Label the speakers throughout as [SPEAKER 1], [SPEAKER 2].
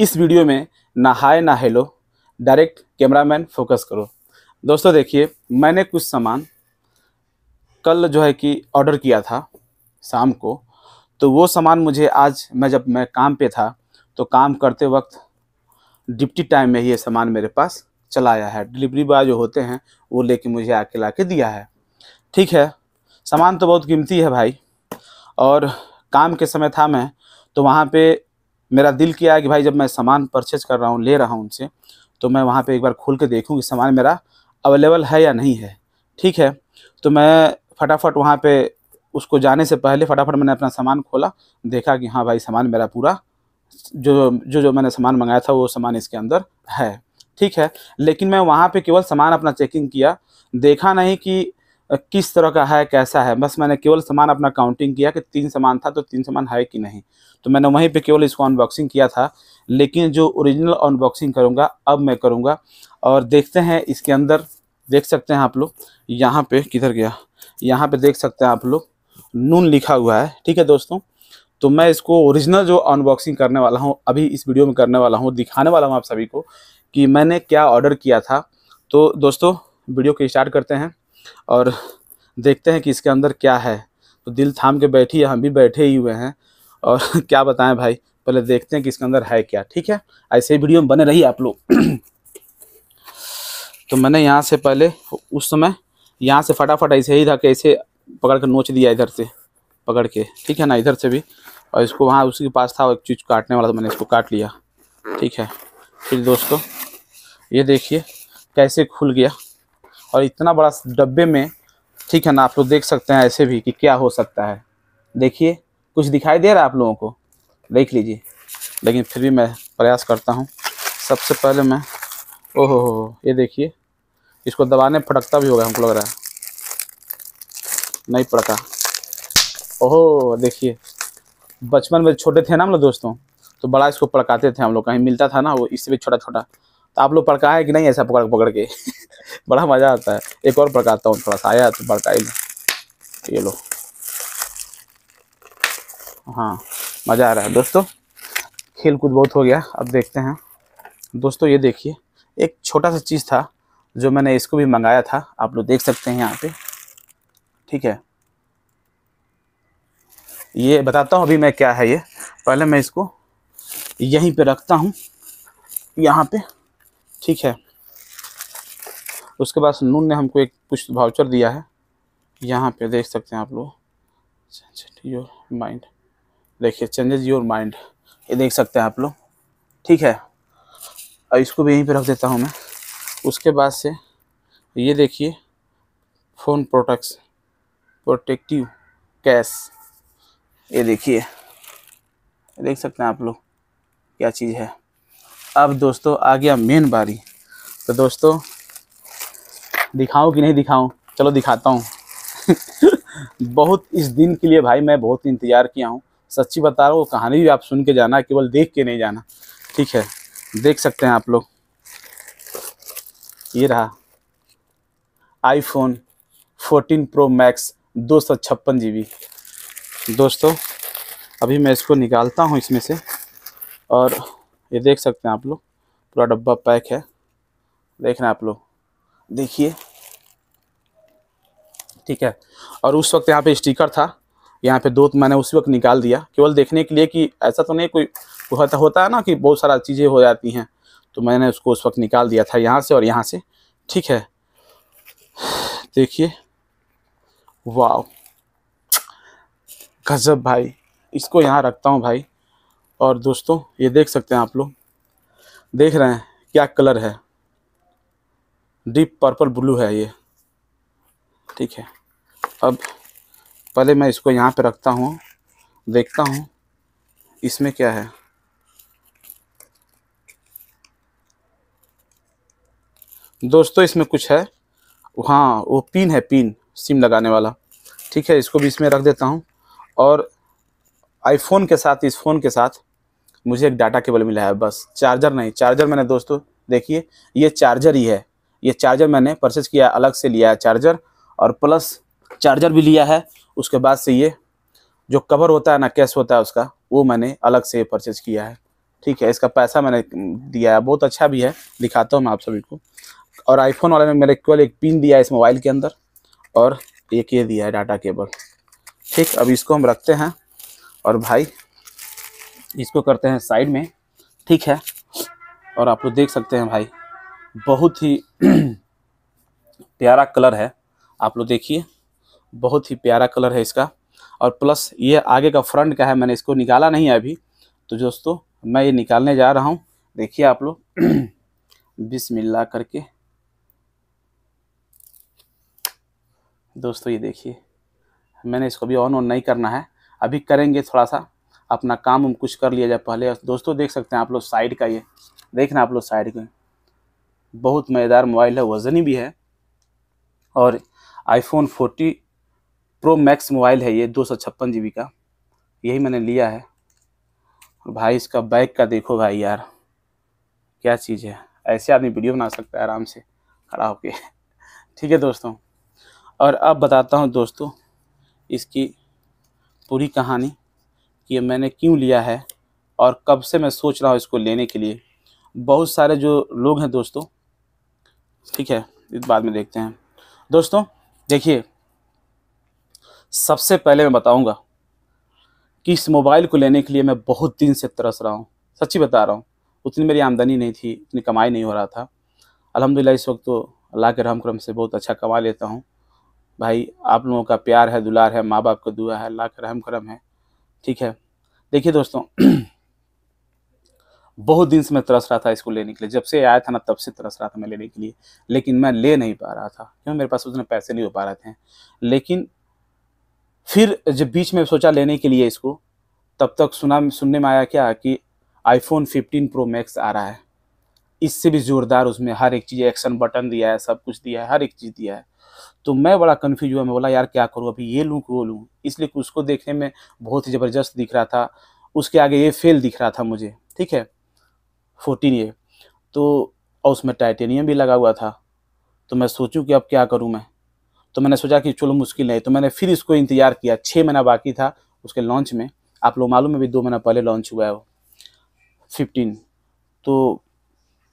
[SPEAKER 1] इस वीडियो में ना हाय ना हेलो डायरेक्ट कैमरामैन फोकस करो दोस्तों देखिए मैंने कुछ सामान कल जो है कि ऑर्डर किया था शाम को तो वो सामान मुझे आज मैं जब मैं काम पे था तो काम करते वक्त डिप्टी टाइम में ही ये सामान मेरे पास चला आया है डिलीवरी बॉय जो होते हैं वो लेके मुझे आके ला के दिया है ठीक है सामान तो बहुत कीमती है भाई और काम के समय था मैं तो वहाँ पे मेरा दिल किया है कि भाई जब मैं सामान परचेज कर रहा हूँ ले रहा हूँ उनसे तो मैं वहाँ पे एक बार खोल के देखूँ कि सामान मेरा अवेलेबल है या नहीं है ठीक है तो मैं फटाफट वहाँ पे उसको जाने से पहले फटाफट मैंने अपना सामान खोला देखा कि हाँ भाई सामान मेरा पूरा जो जो जो मैंने सामान मंगाया था वो सामान इसके अंदर है ठीक है लेकिन मैं वहाँ पर केवल सामान अपना चेकिंग किया देखा नहीं कि किस तरह का है कैसा है बस मैंने केवल सामान अपना काउंटिंग किया कि तीन सामान था तो तीन सामान है कि नहीं तो मैंने वहीं पे केवल इसको अनबॉक्सिंग किया था लेकिन जो ओरिजिनल अनबॉक्सिंग करूँगा अब मैं करूँगा और देखते हैं इसके अंदर देख सकते हैं आप लोग यहाँ पे किधर गया यहाँ पे देख सकते हैं आप लोग नून लिखा हुआ है ठीक है दोस्तों तो मैं इसको ओरिजिनल जो अनबॉक्सिंग करने वाला हूँ अभी इस वीडियो में करने वाला हूँ दिखाने वाला हूँ आप सभी को कि मैंने क्या ऑर्डर किया था तो दोस्तों वीडियो को स्टार्ट करते हैं और देखते हैं कि इसके अंदर क्या है तो दिल थाम के बैठी है हम भी बैठे ही हुए हैं और क्या बताएं भाई पहले देखते हैं कि इसके अंदर है क्या ठीक है ऐसे ही वीडियो में बने रही आप लोग तो मैंने यहाँ से पहले उस समय यहाँ से फटाफट ऐसे ही था कि ऐसे पकड़ कर नोच दिया इधर से पकड़ के ठीक है ना इधर से भी और इसको वहाँ उसी के पास था एक चीज़ काटने वाला तो मैंने इसको काट लिया ठीक है फिर दोस्तों ये देखिए कैसे खुल गया और इतना बड़ा डब्बे में ठीक है ना आप लोग देख सकते हैं ऐसे भी कि क्या हो सकता है देखिए कुछ दिखाई दे रहा है आप लोगों को देख लीजिए लेकिन फिर भी मैं प्रयास करता हूँ सबसे पहले मैं ओहो हो ये देखिए इसको दबाने फटकता भी होगा हमको लग रहा है नहीं पड़ता ओहो देखिए बचपन में छोटे थे ना हम लोग दोस्तों तो बड़ा इसको पड़काते थे हम लोग कहीं मिलता था ना वो इससे भी छोटा छोटा तो आप लोग पड़का है कि नहीं ऐसा पकड़ पकड़ के बड़ा मज़ा आता है एक और पड़काता हूँ थोड़ा सा आया तो पड़का ही ये लो हाँ मज़ा आ रहा है दोस्तों खेल कूद बहुत हो गया अब देखते हैं दोस्तों ये देखिए एक छोटा सा चीज़ था जो मैंने इसको भी मंगाया था आप लोग देख सकते हैं यहाँ पे ठीक है ये बताता हूँ अभी मैं क्या है ये पहले मैं इसको यहीं पे रखता हूँ यहाँ पे ठीक है उसके बाद नून ने हमको एक कुछ भाउचर दिया है यहाँ पे देख सकते हैं आप लोग योर माइंड देखिए चेंजेज योर माइंड ये देख सकते हैं आप लोग ठीक है और इसको भी यहीं पे रख देता हूँ मैं उसके बाद से ये देखिए फ़ोन प्रोटेक्स प्रोटेक्टिव कैश ये देखिए देख सकते हैं आप लोग क्या चीज़ है अब दोस्तों आ गया मेन बारी तो दोस्तों दिखाऊं कि नहीं दिखाऊं चलो दिखाता हूँ बहुत इस दिन के लिए भाई मैं बहुत इंतज़ार किया हूँ सच्ची बता रहा हूँ कहानी भी आप सुन के जाना केवल देख के नहीं जाना ठीक है देख सकते हैं आप लोग ये रहा आईफोन 14 प्रो मैक्स दो सौ छप्पन जी बी दोस्तों अभी मैं इसको निकालता हूँ इसमें से और ये देख सकते हैं आप लोग पूरा डब्बा पैक है देख रहे हैं आप लोग देखिए ठीक है और उस वक्त यहाँ पे स्टिकर था यहाँ पे दो मैंने उस वक्त निकाल दिया केवल देखने के लिए कि ऐसा तो नहीं कोई होता होता है ना कि बहुत सारा चीज़ें हो जाती हैं तो मैंने उसको उस वक्त निकाल दिया था यहाँ से और यहाँ से ठीक है देखिए वाह गज़ब भाई इसको यहाँ रखता हूँ भाई और दोस्तों ये देख सकते हैं आप लोग देख रहे हैं क्या कलर है डीप पर्पल ब्लू है ये ठीक है अब पहले मैं इसको यहाँ पे रखता हूँ देखता हूँ इसमें क्या है दोस्तों इसमें कुछ है हाँ वो पिन है पिन सिम लगाने वाला ठीक है इसको भी इसमें रख देता हूँ और आईफोन के साथ इस फ़ोन के साथ मुझे एक डाटा केबल मिला है बस चार्जर नहीं चार्जर मैंने दोस्तों देखिए ये चार्जर ही है ये चार्जर मैंने परचेज़ किया अलग से लिया है चार्जर और प्लस चार्जर भी लिया है उसके बाद से ये जो कवर होता है ना कैश होता है उसका वो मैंने अलग से परचेज़ किया है ठीक है इसका पैसा मैंने दिया है बहुत अच्छा भी है दिखाता हूँ मैं आप सभी को और आईफोन वाले ने मेरे केवल एक पिन दिया है इस मोबाइल के अंदर और एक ये दिया है डाटा केबल ठीक अब इसको हम रखते हैं और भाई इसको करते हैं साइड में ठीक है और आप लोग देख सकते हैं भाई बहुत ही प्यारा कलर है आप लोग देखिए बहुत ही प्यारा कलर है इसका और प्लस ये आगे का फ्रंट का है मैंने इसको निकाला नहीं है अभी तो दोस्तों मैं ये निकालने जा रहा हूँ देखिए आप लोग बिस्मिल्लाह करके दोस्तों ये देखिए मैंने इसको भी ऑन ऑन नहीं करना है अभी करेंगे थोड़ा सा अपना काम हम कुछ कर लिया जाए पहले दोस्तों देख सकते हैं आप लोग साइड का ये देखना आप लोग साइड का बहुत मज़ेदार मोबाइल है वज़नी भी है और आईफोन 40 प्रो मैक्स मोबाइल है ये दो सौ छप्पन जी बी का यही मैंने लिया है भाई इसका बैग का देखो भाई यार क्या चीज़ है ऐसे आदमी वीडियो बना सकता है आराम से खड़ा होके ठीक है दोस्तों और अब बताता हूँ दोस्तों इसकी पूरी कहानी कि मैंने क्यों लिया है और कब से मैं सोच रहा हूँ इसको लेने के लिए बहुत सारे जो लोग हैं दोस्तों ठीक है इस बाद में देखते हैं दोस्तों देखिए सबसे पहले मैं बताऊंगा कि इस मोबाइल को लेने के लिए मैं बहुत दिन से तरस रहा हूँ सच्ची बता रहा हूँ उतनी मेरी आमदनी नहीं थी उतनी कमाई नहीं हो रहा था अलहमदिल्ला इस वक्त तो अल्लाह के रहम करम से बहुत अच्छा कमा लेता हूँ भाई आप लोगों का प्यार है दुलार है माँ बाप का दुआ है अल्लाह के रहम करम है ठीक है देखिए दोस्तों बहुत दिन से मैं तरस रहा था इसको लेने के लिए जब से आया था ना तब से तरस रहा था मैं लेने के लिए लेकिन मैं ले नहीं पा रहा था क्यों मेरे पास उतने पैसे नहीं हो पा रहे थे लेकिन फिर जब बीच में सोचा लेने के लिए इसको तब तक सुना सुनने में आया क्या कि आईफोन 15 प्रो मैक्स आ रहा है इससे भी ज़ोरदार उसमें हर एक चीज़ एक्शन बटन दिया है सब कुछ दिया है हर एक चीज़ दिया है तो मैं बड़ा कन्फ्यूज हुआ मैं बोला यार क्या करूँ अभी ये लूँ कि वो लूँ इसलिए उसको देखने में बहुत ही ज़बरदस्त दिख रहा था उसके आगे ये फेल दिख रहा था मुझे ठीक है फोर्टीन ये तो और उसमें टाइटेनियम भी लगा हुआ था तो मैं सोचूँ कि अब क्या करूँ मैं तो मैंने सोचा कि चलो मुश्किल नहीं तो मैंने फिर इसको इंतज़ार किया छः महीना बाकी था उसके लॉन्च में आप लोग मालूम है भी दो महीना पहले लॉन्च हुआ है वो फिफ्टीन तो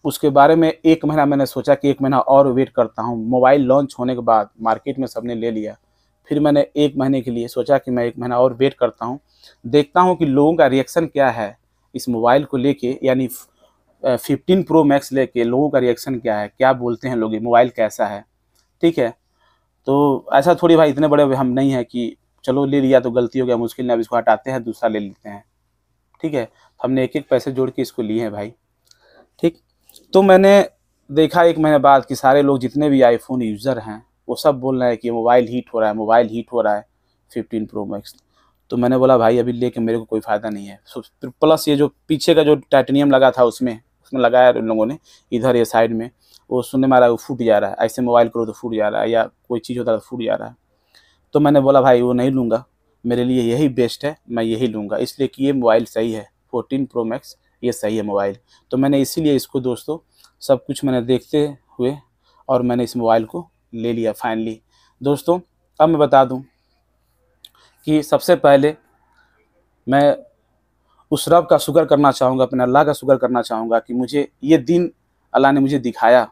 [SPEAKER 1] उसके बारे में एक महीना मैंने सोचा कि एक महीना और वेट करता हूँ मोबाइल लॉन्च होने के बाद मार्केट में सबने ले लिया फिर मैंने एक महीने के लिए सोचा कि मैं एक महीना और वेट करता हूँ देखता हूँ कि लोगों का रिएक्शन क्या है इस मोबाइल को लेके यानी फिफ्टीन प्रो मैक्स लेके लोगों का रिएक्शन क्या है क्या बोलते हैं लोग ये मोबाइल कैसा है ठीक है तो ऐसा थोड़ी भाई इतने बड़े हम नहीं हैं कि चलो ले लिया तो गलती हो गया मुश्किल नहीं अब इसको हटाते हैं दूसरा ले लेते हैं ठीक है तो हमने एक एक पैसे जोड़ के इसको लिए हैं भाई ठीक तो मैंने देखा एक महीने बाद कि सारे लोग जितने भी आईफोन यूज़र हैं वो सब बोल रहे हैं कि मोबाइल हीट हो रहा है मोबाइल हीट हो रहा है फिफ्टीन प्रो मैक्स तो मैंने बोला भाई अभी लेके मेरे को कोई फ़ायदा नहीं है प्लस ये जो पीछे का जो टाइटेनियम लगा था उसमें उसमें लगाया उन लोगों ने इधर ये साइड में वो सुनने मारा रहा है वो फूट जा रहा है ऐसे मोबाइल करो तो फूट जा रहा है या कोई चीज़ होता है तो फूट जा रहा है तो मैंने बोला भाई वो नहीं लूँगा मेरे लिए यही बेस्ट है मैं यही लूँगा इसलिए कि ये मोबाइल सही है फोर्टीन प्रो मैक्स ये सही है मोबाइल तो मैंने इसीलिए इसको दोस्तों सब कुछ मैंने देखते हुए और मैंने इस मोबाइल को ले लिया फाइनली दोस्तों अब मैं बता दूं कि सबसे पहले मैं उस रब का शुक्र करना चाहूँगा अपने अल्लाह का शुक्र करना चाहूँगा कि मुझे ये दिन अल्लाह ने मुझे दिखाया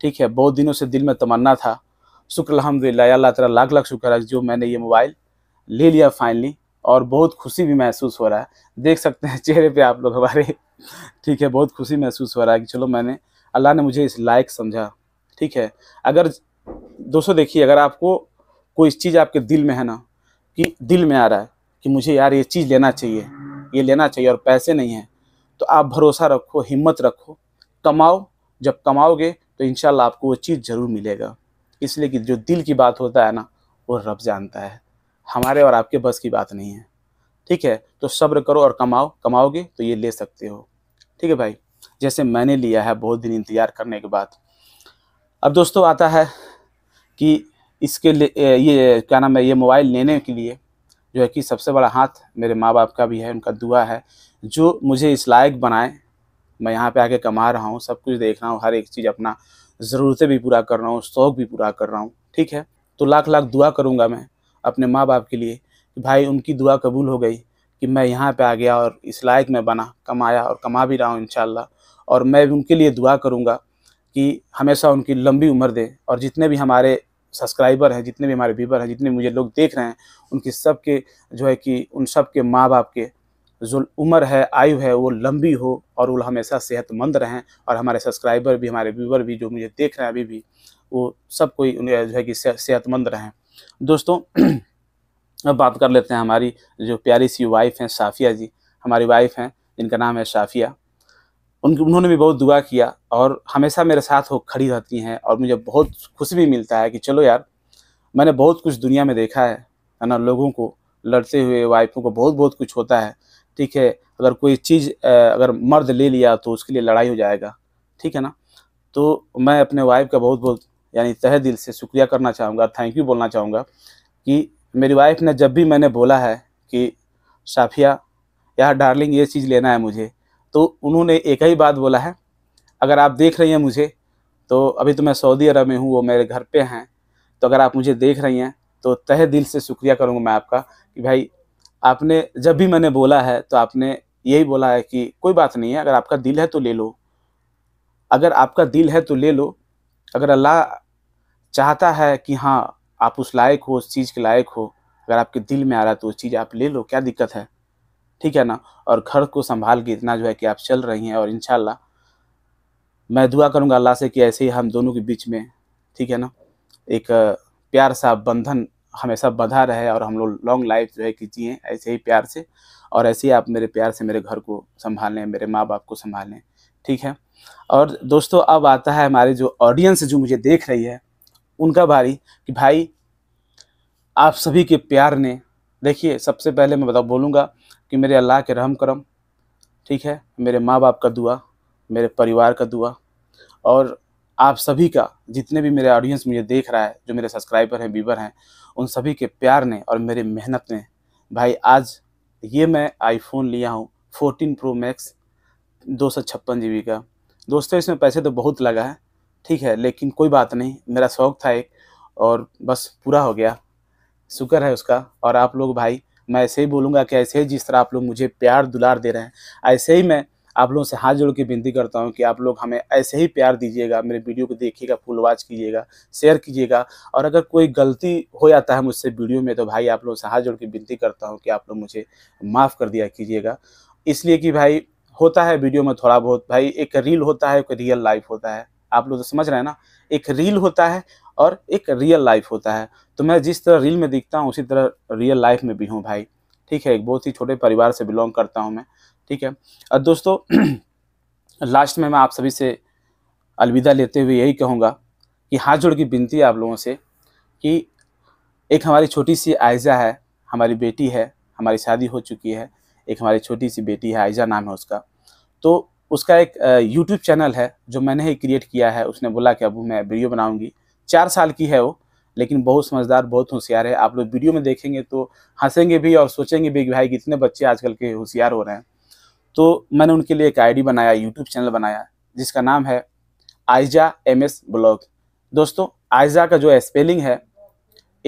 [SPEAKER 1] ठीक है बहुत दिनों से दिल में तमन्ना था शुक्र अलहमदिल्ला अल्लाह तला लाख लाख शुक्र है जो मैंने ये मोबाइल ले लिया फाइनली और बहुत खुशी भी महसूस हो रहा है देख सकते हैं चेहरे पे आप लोग हमारे ठीक है बहुत खुशी महसूस हो रहा है कि चलो मैंने अल्लाह ने मुझे इस लायक समझा ठीक है अगर दोस्तों देखिए अगर आपको कोई चीज़ आपके दिल में है ना कि दिल में आ रहा है कि मुझे यार ये चीज़ लेना चाहिए ये लेना चाहिए और पैसे नहीं हैं तो आप भरोसा रखो हिम्मत रखो कमाओ जब कमाओगे तो इन आपको वो चीज़ ज़रूर मिलेगा इसलिए कि जो दिल की बात होता है ना वो रब जानता है हमारे और आपके बस की बात नहीं है ठीक है तो सब्र करो और कमाओ कमाओगे तो ये ले सकते हो ठीक है भाई जैसे मैंने लिया है बहुत दिन इंतज़ार करने के बाद अब दोस्तों आता है कि इसके लिए ये क्या नाम है ये मोबाइल लेने के लिए जो है कि सबसे बड़ा हाथ मेरे माँ बाप का भी है उनका दुआ है जो मुझे इस लायक बनाए मैं यहाँ पे आके कमा रहा हूँ सब कुछ देख रहा हूँ हर एक चीज़ अपना ज़रूरतें भी पूरा कर रहा हूँ शौक़ भी पूरा कर रहा हूँ ठीक है तो लाख लाख दुआ करूँगा मैं अपने माँ बाप के लिए कि भाई उनकी दुआ कबूल हो गई कि मैं यहाँ पे आ गया और इस लायक में बना कमाया और कमा भी रहा हूँ इन और मैं भी उनके लिए दुआ करूँगा कि हमेशा उनकी लंबी उम्र दें और जितने भी हमारे सब्सक्राइबर हैं जितने भी हमारे व्यूवर हैं जितने मुझे लोग देख रहे हैं उनकी सब के जो है कि उन सब के माँ बाप के जो उम्र है आयु है वो लंबी हो और वो हमेशा सेहतमंद रहें और हमारे सब्सक्राइबर भी हमारे व्यूवर भी जो मुझे देख रहे हैं अभी भी वो सब कोई जो है कि सेहतमंद रहें दोस्तों अब बात कर लेते हैं हमारी जो प्यारी सी वाइफ हैं साफ़िया जी हमारी वाइफ हैं जिनका नाम है साफ़िया उनकी उन्होंने भी बहुत दुआ किया और हमेशा मेरे साथ हो खड़ी रहती हैं और मुझे बहुत खुशी भी मिलता है कि चलो यार मैंने बहुत कुछ दुनिया में देखा है है ना लोगों को लड़ते हुए वाइफों को बहुत बहुत कुछ होता है ठीक है अगर कोई चीज़ अगर मर्द ले लिया तो उसके लिए लड़ाई हो जाएगा ठीक है ना तो मैं अपने वाइफ का बहुत बहुत यानी तह दिल से शुक्रिया करना चाहूँगा थैंक यू बोलना चाहूँगा कि मेरी वाइफ ने जब भी मैंने बोला है कि साफिया यार डार्लिंग ये चीज़ लेना है मुझे तो उन्होंने एक ही बात बोला है अगर आप देख रही हैं मुझे तो अभी तो मैं सऊदी अरब में हूँ वो मेरे घर पे हैं तो अगर आप मुझे देख रही हैं तो तह दिल से शुक्रिया करूँगा मैं आपका कि भाई आपने जब भी मैंने बोला है तो आपने यही बोला है कि कोई बात नहीं है अगर आपका दिल है तो ले लो अगर आपका दिल है तो ले लो अगर अल्लाह चाहता है कि हाँ आप उस लायक हो उस चीज़ के लायक हो अगर आपके दिल में आ रहा है तो उस चीज़ आप ले लो क्या दिक्कत है ठीक है ना और घर को संभाल के इतना जो है कि आप चल रही हैं और इन मैं दुआ करूँगा अल्लाह से कि ऐसे ही हम दोनों के बीच में ठीक है ना एक प्यार सा बंधन हमेशा बंधा रहे और हम लोग लॉन्ग लाइफ जो है कि जिए ऐसे ही प्यार से और ऐसे ही आप मेरे प्यार से मेरे घर को संभालें मेरे माँ बाप को संभालें ठीक है और दोस्तों अब आता है हमारे जो ऑडियंस जो मुझे देख रही है उनका भारी कि भाई आप सभी के प्यार ने देखिए सबसे पहले मैं बता बोलूँगा कि मेरे अल्लाह के रहम करम ठीक है मेरे माँ बाप का दुआ मेरे परिवार का दुआ और आप सभी का जितने भी मेरे ऑडियंस मुझे देख रहा है जो मेरे सब्सक्राइबर हैं बीबर हैं उन सभी के प्यार ने और मेरे मेहनत ने भाई आज ये मैं आईफोन लिया हूँ 14 प्रो मैक्स दो सौ छप्पन जी बी का दोस्तों इसमें पैसे तो बहुत लगा है ठीक है लेकिन कोई बात नहीं मेरा शौक़ था एक और बस पूरा हो गया शुक्र है उसका और आप लोग भाई मैं ऐसे ही बोलूँगा कि ऐसे ही जिस तरह आप लोग मुझे प्यार दुलार दे रहे हैं ऐसे ही मैं आप लोगों से हाथ जोड़ के विनती करता हूँ कि आप लोग हमें ऐसे ही प्यार दीजिएगा मेरे वीडियो को देखिएगा फुल वाच कीजिएगा शेयर कीजिएगा और अगर कोई गलती हो जाता है मुझसे वीडियो में तो भाई आप लोगों से हाथ जोड़ के विनती करता हूँ कि आप लोग मुझे माफ़ कर दिया कीजिएगा इसलिए कि भाई होता है वीडियो में थोड़ा बहुत भाई एक रील होता है एक रियल लाइफ होता है आप लोग तो समझ रहे हैं ना एक रील होता है और एक रियल लाइफ होता है तो मैं जिस तरह रील में दिखता हूँ उसी तरह रियल लाइफ में भी हूँ भाई ठीक है एक बहुत ही छोटे परिवार से बिलोंग करता हूँ मैं ठीक है और दोस्तों लास्ट में मैं आप सभी से अलविदा लेते हुए यही कहूँगा कि हाथ जोड़ की विनती है आप लोगों से कि एक हमारी छोटी सी आयजा है हमारी बेटी है हमारी शादी हो चुकी है एक हमारी छोटी सी बेटी है आयजा नाम है उसका तो उसका एक यूट्यूब चैनल है जो मैंने ही क्रिएट किया है उसने बोला कि अबू मैं वीडियो बनाऊँगी चार साल की है वो लेकिन बहुत समझदार बहुत होशियार है आप लोग वीडियो में देखेंगे तो हंसेंगे भी और सोचेंगे भी भाई कितने बच्चे आजकल के होशियार हो रहे हैं तो मैंने उनके लिए एक आईडी बनाया यूट्यूब चैनल बनाया जिसका नाम है आयजा एम एस ब्लॉग दोस्तों आयजा का जो स्पेलिंग है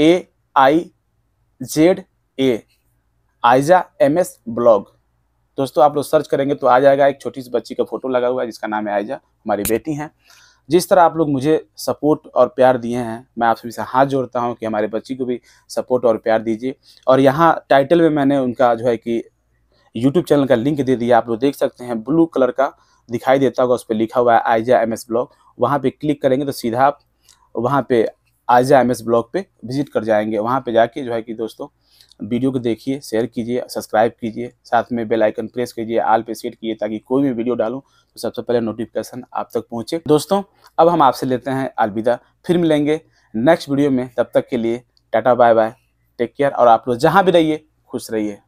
[SPEAKER 1] A I Z A Aiza M S blog दोस्तों आप लोग सर्च करेंगे तो आ जाएगा एक छोटी सी बच्ची का फोटो लगा हुआ है जिसका नाम है आयजा हमारी बेटी है जिस तरह आप लोग मुझे सपोर्ट और प्यार दिए हैं मैं आप सभी से हाथ जोड़ता हूँ कि हमारे बच्ची को भी सपोर्ट और प्यार दीजिए और यहाँ टाइटल में मैंने उनका जो है कि यूट्यूब चैनल का लिंक दे दिया आप लोग देख सकते हैं ब्लू कलर का दिखाई देता होगा उस पर लिखा हुआ है आयजा एम एस ब्लॉग वहाँ पर क्लिक करेंगे तो सीधा आप वहाँ पर आयजा एम एस ब्लॉग पर विजिट कर जाएंगे वहाँ पर जाके जो है कि दोस्तों वीडियो को देखिए शेयर कीजिए सब्सक्राइब कीजिए साथ में बेल आइकन प्रेस कीजिए आल पे सेट कीजिए ताकि कोई भी वीडियो डालूँ तो सबसे पहले नोटिफिकेशन आप तक पहुँचे दोस्तों अब हम आपसे लेते हैं अलविदा फिर मिलेंगे नेक्स्ट वीडियो में तब तक के लिए tata bye bye take care और आप लोग जहाँ भी रहिए खुश रहिए